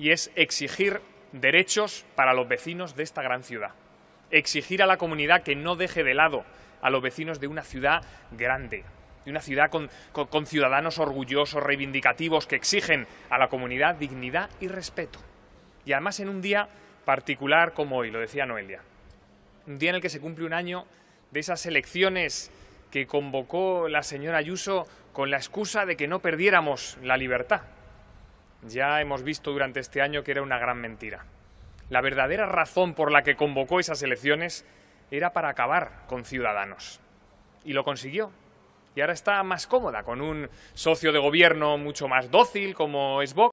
y es exigir derechos para los vecinos de esta gran ciudad. Exigir a la comunidad que no deje de lado a los vecinos de una ciudad grande, de una ciudad con, ciudadanos orgullosos, reivindicativos, que exigen a la comunidad dignidad y respeto. Y además en un día particular como hoy, lo decía Noelia, un día en el que se cumple un año de esas elecciones que convocó la señora Ayuso con la excusa de que no perdiéramos la libertad, ya hemos visto durante este año que era una gran mentira. La verdadera razón por la que convocó esas elecciones era para acabar con Ciudadanos. Y lo consiguió. Y ahora está más cómoda con un socio de gobierno mucho más dócil como es